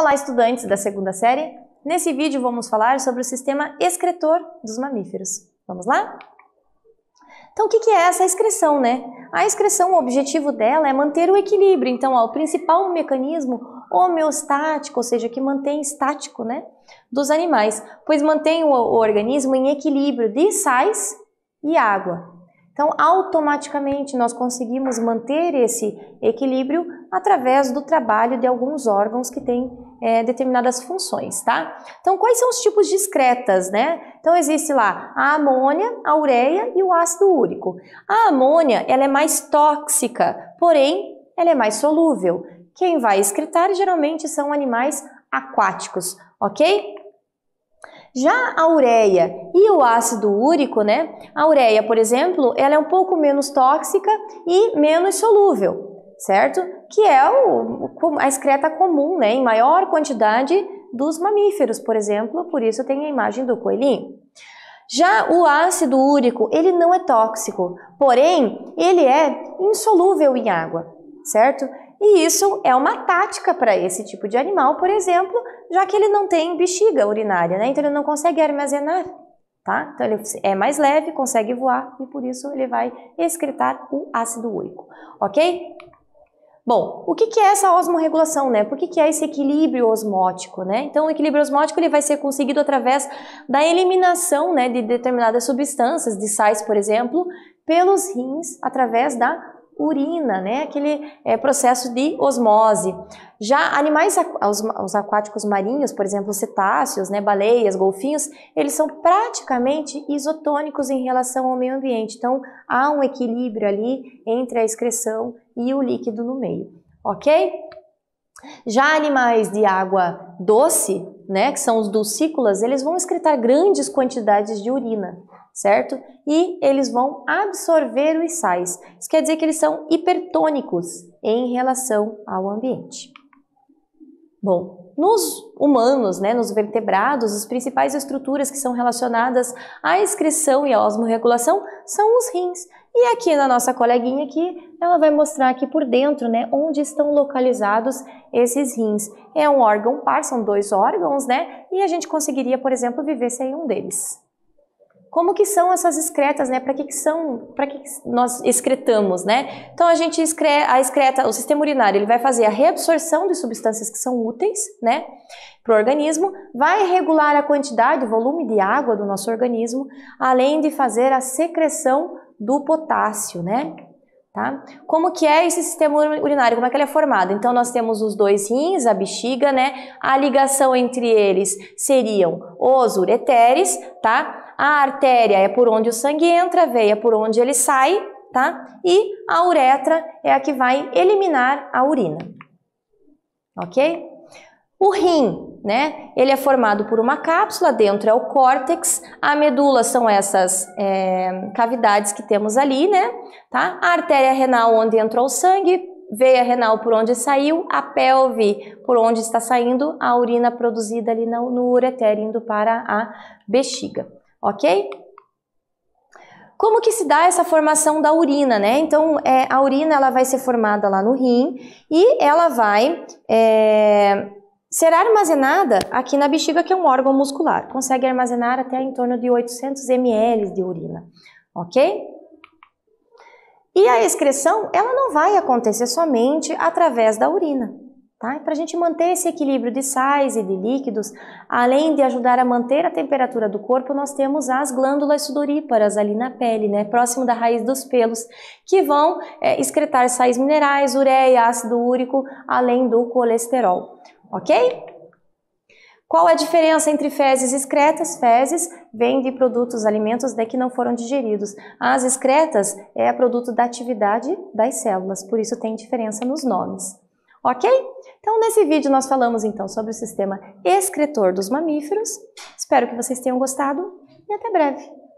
Olá, estudantes da segunda série! Nesse vídeo vamos falar sobre o sistema excretor dos mamíferos. Vamos lá? Então, o que é essa excreção, né? A excreção, o objetivo dela é manter o equilíbrio. Então, ó, o principal mecanismo homeostático, ou seja, que mantém estático, né, dos animais, pois mantém o, o organismo em equilíbrio de sais e água. Então, automaticamente nós conseguimos manter esse equilíbrio através do trabalho de alguns órgãos que têm é, determinadas funções, tá? Então, quais são os tipos discretas, né? Então, existe lá a amônia, a ureia e o ácido úrico. A amônia, ela é mais tóxica, porém, ela é mais solúvel. Quem vai excretar geralmente são animais aquáticos, ok? Já a ureia e o ácido úrico, né? A ureia, por exemplo, ela é um pouco menos tóxica e menos solúvel certo? Que é o, a excreta comum, né, em maior quantidade dos mamíferos, por exemplo, por isso tem a imagem do coelhinho. Já o ácido úrico, ele não é tóxico, porém, ele é insolúvel em água, certo? E isso é uma tática para esse tipo de animal, por exemplo, já que ele não tem bexiga urinária, né? Então ele não consegue armazenar, tá? Então ele é mais leve, consegue voar e por isso ele vai excretar o ácido úrico, ok? Bom, o que, que é essa osmorregulação, né? Por que, que é esse equilíbrio osmótico, né? Então, o equilíbrio osmótico ele vai ser conseguido através da eliminação né, de determinadas substâncias, de sais, por exemplo, pelos rins através da urina, né? Aquele é, processo de osmose. Já animais, os, os aquáticos marinhos, por exemplo, cetáceos, né, baleias, golfinhos, eles são praticamente isotônicos em relação ao meio ambiente. Então, há um equilíbrio ali entre a excreção e o líquido no meio, ok? Já animais de água doce, né, que são os dulcícolas, eles vão excretar grandes quantidades de urina certo? E eles vão absorver os sais. Isso quer dizer que eles são hipertônicos em relação ao ambiente. Bom, nos humanos, né, nos vertebrados, as principais estruturas que são relacionadas à excreção e à osmorregulação são os rins. E aqui na nossa coleguinha aqui, ela vai mostrar aqui por dentro, né, onde estão localizados esses rins. É um órgão par, são dois órgãos, né, e a gente conseguiria, por exemplo, viver sem um deles como que são essas excretas, né? Para que, que são, para que, que, nós excretamos, né? Então a gente excreta, a excreta, o sistema urinário, ele vai fazer a reabsorção de substâncias que são úteis, né, para o organismo, vai regular a quantidade, o volume de água do nosso organismo, além de fazer a secreção do potássio, né? Tá? Como que é esse sistema urinário? Como é que ele é formado? Então nós temos os dois rins, a bexiga, né? A ligação entre eles seriam os ureteres, tá? A artéria é por onde o sangue entra, a veia é por onde ele sai, tá? E a uretra é a que vai eliminar a urina. OK? O rim, né? Ele é formado por uma cápsula, dentro é o córtex, a medula são essas é, cavidades que temos ali, né? Tá? A artéria renal, onde entrou o sangue, veia renal, por onde saiu, a pelve, por onde está saindo a urina produzida ali no, no ureter, indo para a bexiga ok? Como que se dá essa formação da urina, né? Então, é, a urina ela vai ser formada lá no rim e ela vai é, ser armazenada aqui na bexiga, que é um órgão muscular. Consegue armazenar até em torno de 800 ml de urina, ok? E a excreção, ela não vai acontecer somente através da urina. Tá? Para a gente manter esse equilíbrio de sais e de líquidos, além de ajudar a manter a temperatura do corpo, nós temos as glândulas sudoríparas ali na pele, né? próximo da raiz dos pelos, que vão é, excretar sais minerais, ureia, ácido úrico, além do colesterol. Ok? Qual a diferença entre fezes e excretas? Fezes vêm de produtos, alimentos né, que não foram digeridos. As excretas é produto da atividade das células, por isso tem diferença nos nomes. Ok? Então, nesse vídeo nós falamos então sobre o sistema excretor dos mamíferos. Espero que vocês tenham gostado e até breve!